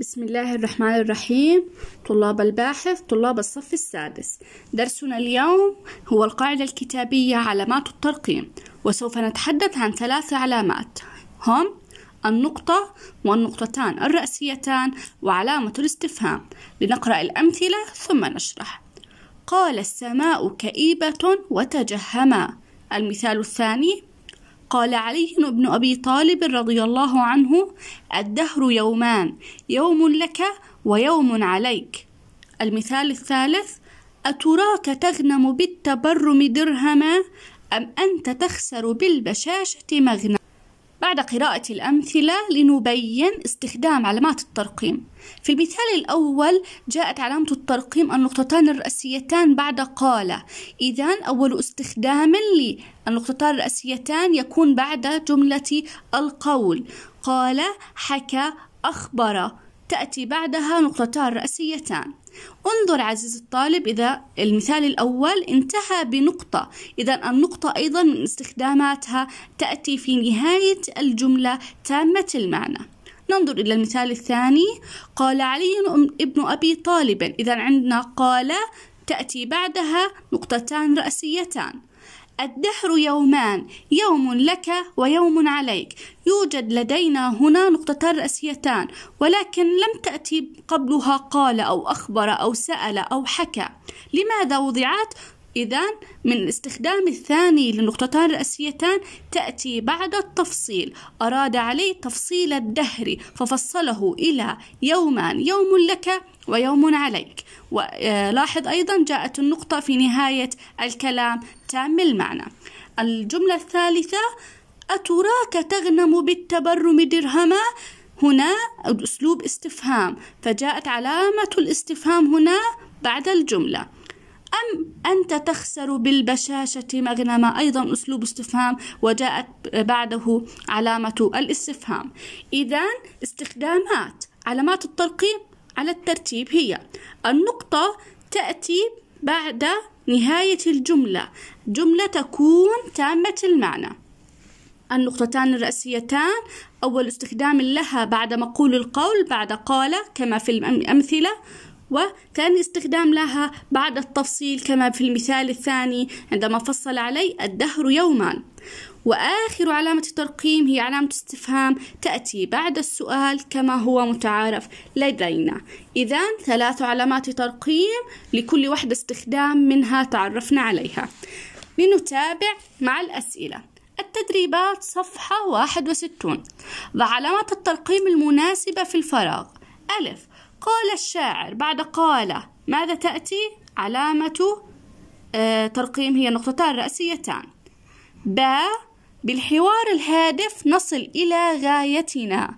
بسم الله الرحمن الرحيم طلاب الباحث طلاب الصف السادس درسنا اليوم هو القاعدة الكتابية علامات الترقيم وسوف نتحدث عن ثلاث علامات هم النقطة والنقطتان الرأسيتان وعلامة الاستفهام لنقرأ الأمثلة ثم نشرح قال السماء كئيبة وتجهما المثال الثاني قال علي بن أبي طالب رضي الله عنه الدهر يومان يوم لك ويوم عليك المثال الثالث أتراك تغنم بالتبرم درهما أم أنت تخسر بالبشاشة مغنما بعد قراءة الأمثلة لنبين استخدام علامات الترقيم في المثال الأول جاءت علامة الترقيم النقطتان الرئيسيتان بعد قال إذا أول استخدام للنقطتان الرئيسيتان يكون بعد جملة القول قال حكى أخبر تأتي بعدها نقطتان رئيسيتان انظر عزيزي الطالب إذا المثال الأول انتهى بنقطة إذا النقطة أيضا من استخداماتها تأتي في نهاية الجملة تامة المعنى ننظر إلى المثال الثاني قال علي ابن أبي طالب إذا عندنا قال تأتي بعدها نقطتان رأسيتان الدهر يومان يوم لك ويوم عليك يوجد لدينا هنا نقطتان رأسيتان ولكن لم تأتي قبلها قال أو أخبر أو سأل أو حكى لماذا وضعت إذا من الاستخدام الثاني للنقطتان الرئيسيتان تأتي بعد التفصيل أراد عليه تفصيل الدهر ففصله إلى يومان يوم لك ويوم عليك ولاحظ آه، أيضا جاءت النقطة في نهاية الكلام تام المعنى الجملة الثالثة أتراك تغنم بالتبرم درهما هنا أسلوب استفهام فجاءت علامة الاستفهام هنا بعد الجملة أم أنت تخسر بالبشاشة مغنم أيضا أسلوب استفهام وجاءت بعده علامة الاستفهام إذا استخدامات علامات الترقيم على الترتيب هي النقطة تأتي بعد نهاية الجملة جملة تكون تامة المعنى النقطتان الرئيسيتان أول استخدام لها بعد مقول القول بعد قال كما في الأمثلة وكان استخدام لها بعد التفصيل كما في المثال الثاني عندما فصل علي الدهر يوما وآخر علامة ترقيم هي علامة استفهام تأتي بعد السؤال كما هو متعارف لدينا إذا ثلاث علامات ترقيم لكل واحدة استخدام منها تعرفنا عليها لنتابع مع الأسئلة التدريبات صفحة 61 ضع علامات الترقيم المناسبة في الفراغ ألف قال الشاعر بعد قال ماذا تأتي علامة آه، ترقيم هي نقطتان رأسيتان ب بالحوار الهادف نصل إلى غايتنا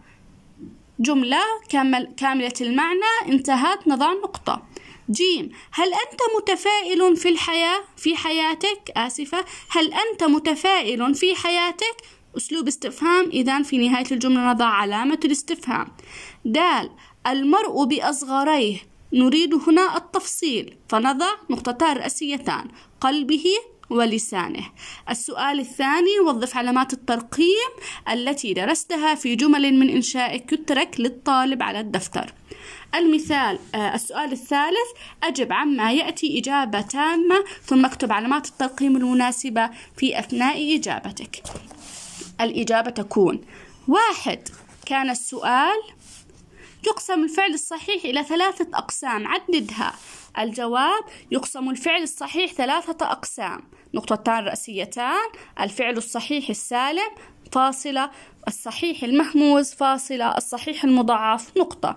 جملة كامل كاملة المعنى انتهت نضع نقطة جيم هل أنت متفائل في الحياة في حياتك آسفة هل أنت متفائل في حياتك أسلوب استفهام إذا في نهاية الجملة نضع علامة الاستفهام دال المرء بأصغريه نريد هنا التفصيل فنضع نقطتان رئيسيتان قلبه ولسانه السؤال الثاني وظف علامات الترقيم التي درستها في جمل من إنشائك يترك للطالب على الدفتر المثال آه، السؤال الثالث أجب عما يأتي إجابة تامة ثم اكتب علامات الترقيم المناسبة في أثناء إجابتك الإجابة تكون واحد كان السؤال يقسم الفعل الصحيح إلى ثلاثة أقسام عددها الجواب يقسم الفعل الصحيح ثلاثة أقسام نقطتان رأسيتان الفعل الصحيح السالم فاصلة الصحيح المهموز فاصلة الصحيح المضاعف نقطة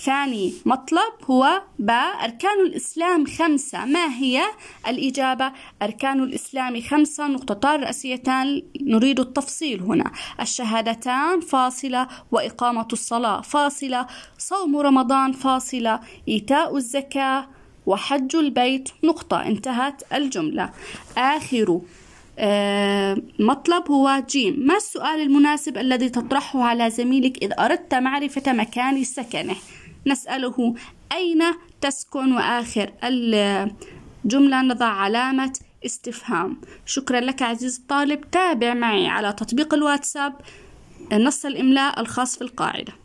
ثاني مطلب هو ب أركان الإسلام خمسة ما هي الإجابة أركان الإسلام خمسة نقطتان رأسيتان نريد التفصيل هنا الشهادتان فاصلة وإقامة الصلاة فاصلة صوم رمضان فاصلة إيتاء الزكاة وحج البيت نقطة انتهت الجملة آخر آه، مطلب هو جيم ما السؤال المناسب الذي تطرحه على زميلك إذ أردت معرفة مكان سكنه نسأله أين تسكن وآخر الجملة نضع علامة استفهام شكرا لك عزيزي الطالب تابع معي على تطبيق الواتساب نص الإملاء الخاص في القاعدة